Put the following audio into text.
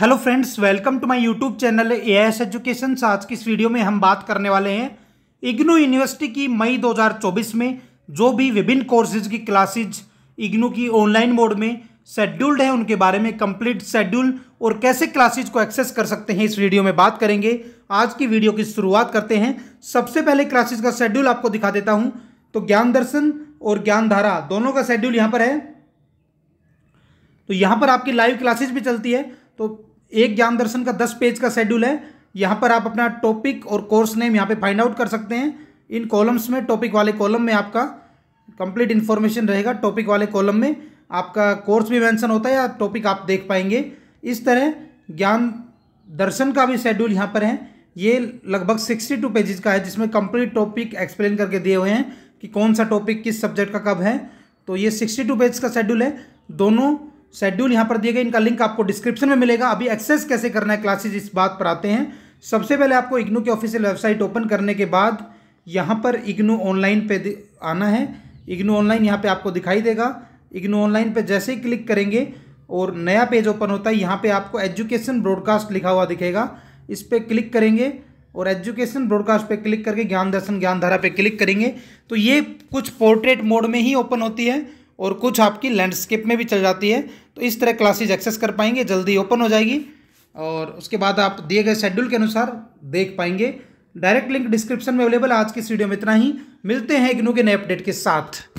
hello friends welcome to my YouTube channel A S education आज की इस video में हम बात करने वाले हैं इग्नू यूनिवर्सिटी की मई 2024 में जो भी विभिन्न कोर्सेज की क्लासेज इग्नू की ऑनलाइन मोड में शेड्यूल्ड है उनके बारे में कंप्लीट शेड्यूल और कैसे क्लासेज को एक्सेस कर सकते हैं इस वीडियो में बात करेंगे आज की वीडियो की शुरुआत करते हैं सबसे पहले क्लासेज का शेड्यूल आपको दिखा देता हूँ तो ज्ञान दर्शन और ज्ञान धारा दोनों का शेड्यूल यहाँ पर है तो यहाँ पर आपकी लाइव क्लासेज भी चलती है तो एक ज्ञान दर्शन का दस पेज का शेड्यूल है यहाँ पर आप अपना टॉपिक और कोर्स नेम यहाँ पे फाइंड आउट कर सकते हैं इन कॉलम्स में टॉपिक वाले कॉलम में आपका कंप्लीट इन्फॉर्मेशन रहेगा टॉपिक वाले कॉलम में आपका कोर्स भी मैंसन होता है या टॉपिक आप देख पाएंगे इस तरह ज्ञान दर्शन का भी शेड्यूल यहाँ पर है ये लगभग सिक्सटी टू पेजेज का है जिसमें कंप्लीट टॉपिक एक्सप्लेन करके दिए हुए हैं कि कौन सा टॉपिक किस सब्जेक्ट का कब है तो ये सिक्सटी टू पेज का शेड्यूल है दोनों शेड्यूल यहाँ पर दिए गए इनका लिंक आपको डिस्क्रिप्शन में मिलेगा अभी एक्सेस कैसे करना है क्लासेज इस बात पर आते हैं सबसे पहले आपको इग्नू की ऑफिशियल वेबसाइट ओपन करने के बाद यहाँ पर इग्नू ऑनलाइन पे आना है इग्नू ऑनलाइन यहाँ पे आपको दिखाई देगा इग्नू ऑनलाइन पे जैसे ही क्लिक करेंगे और नया पेज ओपन होता है यहाँ पे आपको एजुकेशन ब्रॉडकास्ट लिखा हुआ दिखेगा इस पर क्लिक करेंगे और एजुकेशन ब्रॉडकास्ट पे क्लिक करके ज्ञान दर्शन ज्ञान धारा पे क्लिक करेंगे तो ये कुछ पोर्ट्रेट मोड में ही ओपन होती है और कुछ आपकी लैंडस्केप में भी चल जाती है तो इस तरह क्लासेज एक्सेस कर पाएंगे जल्दी ओपन हो जाएगी और उसके बाद आप दिए गए शेड्यूल के अनुसार देख पाएंगे डायरेक्ट लिंक डिस्क्रिप्शन में अवेलेबल आज की इस वीडियो में इतना ही मिलते हैं इग्नू के नए अपडेट के साथ